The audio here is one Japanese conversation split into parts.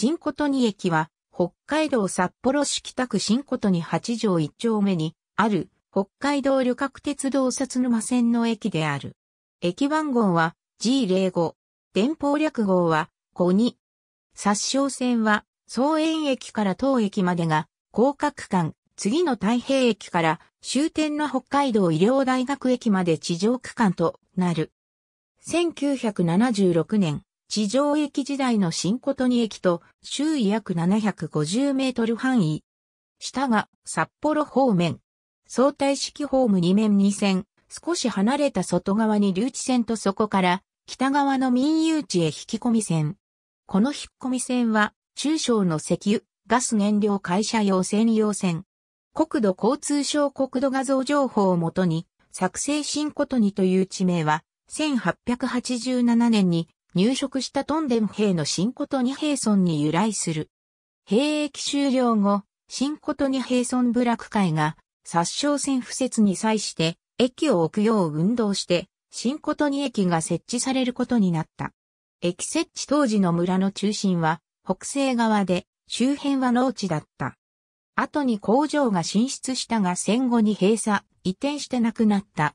新琴似駅は、北海道札幌市北区新琴に8条1丁目に、ある、北海道旅客鉄道札沼線の駅である。駅番号は G05。電報略号は52。札沼線は、総園駅から当駅までが、広角間、次の太平駅から終点の北海道医療大学駅まで地上区間となる。1976年、地上駅時代の新琴に駅と周囲約750メートル範囲。下が札幌方面。相対式ホーム2面2線、少し離れた外側に留置線とそこから北側の民有地へ引き込み線。この引っ込み線は中小の石油、ガス燃料会社用専用線。国土交通省国土画像情報をもとに作成新琴とという地名は1887年に入植したトンデム兵の新琴とに兵村に由来する。兵役終了後、新琴とに兵村部落会が殺傷戦不設に際して駅を置くよう運動して、新琴と駅が設置されることになった。駅設置当時の村の中心は北西側で周辺は農地だった。後に工場が進出したが戦後に閉鎖、移転してなくなった。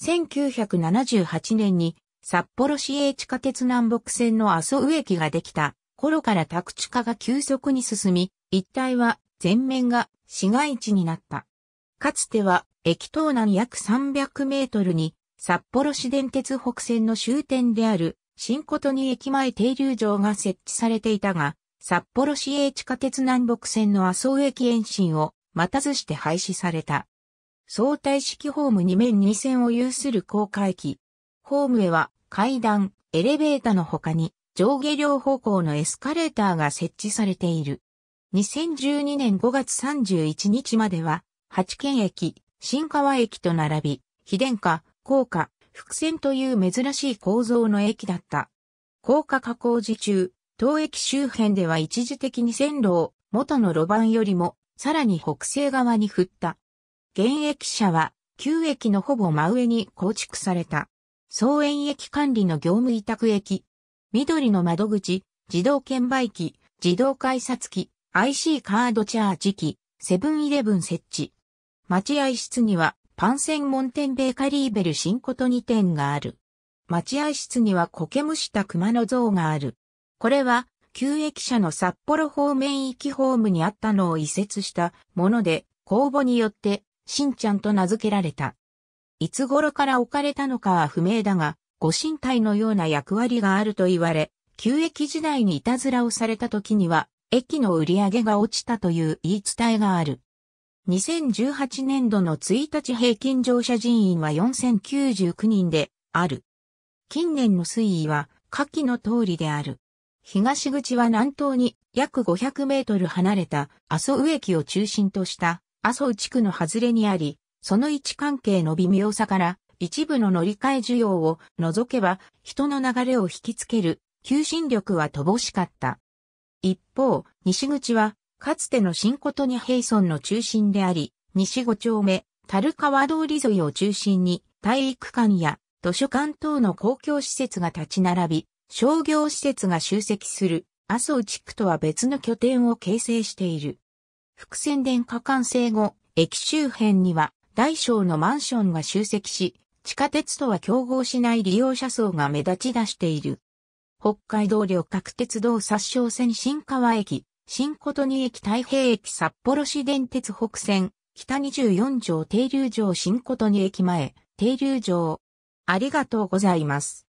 1978年に札幌市営地下鉄南北線の阿蘇駅ができた頃から宅地化が急速に進み、一帯は全面が市街地になった。かつては駅東南約300メートルに札幌市電鉄北線の終点である新琴に駅前停留場が設置されていたが、札幌市営地下鉄南北線の麻生駅延伸を待たずして廃止された。相対式ホーム2面2線を有する高架駅、ホームへは階段、エレベーターの他に上下両方向のエスカレーターが設置されている。2012年5月31日までは、八軒駅、新川駅と並び、秘伝化、高架、伏線という珍しい構造の駅だった。高架化工事中、当駅周辺では一時的に線路を元の路盤よりもさらに北西側に振った。現役者は旧駅のほぼ真上に構築された。総園駅管理の業務委託駅、緑の窓口、自動券売機、自動改札機、IC カードチャージ機、セブンイレブン設置。待合室には、パン専門店ベーカリーベル新こと2店がある。待合室には苔むした熊の像がある。これは、旧駅舎の札幌方面行きホームにあったのを移設したもので、公募によって、しんちゃんと名付けられた。いつ頃から置かれたのかは不明だが、ご神体のような役割があると言われ、旧駅時代にいたずらをされた時には、駅の売り上げが落ちたという言い伝えがある。2018年度の1日平均乗車人員は4099人である。近年の推移は下記の通りである。東口は南東に約500メートル離れた阿蘇上駅を中心とした阿蘇地区の外れにあり、その位置関係の微妙さから、一部の乗り換え需要を除けば、人の流れを引きつける求心力は乏しかった。一方、西口は、かつての新琴に平村の中心であり、西五丁目、樽川通り沿いを中心に、体育館や図書館等の公共施設が立ち並び、商業施設が集積する、麻生地区とは別の拠点を形成している。伏線殿下完成後、駅周辺には、大小のマンションが集積し、地下鉄とは競合しない利用者層が目立ち出している。北海道旅客鉄道殺傷線新川駅、新琴仁駅太平駅札幌市電鉄北線、北24条停留場新琴仁駅前、停留場。ありがとうございます。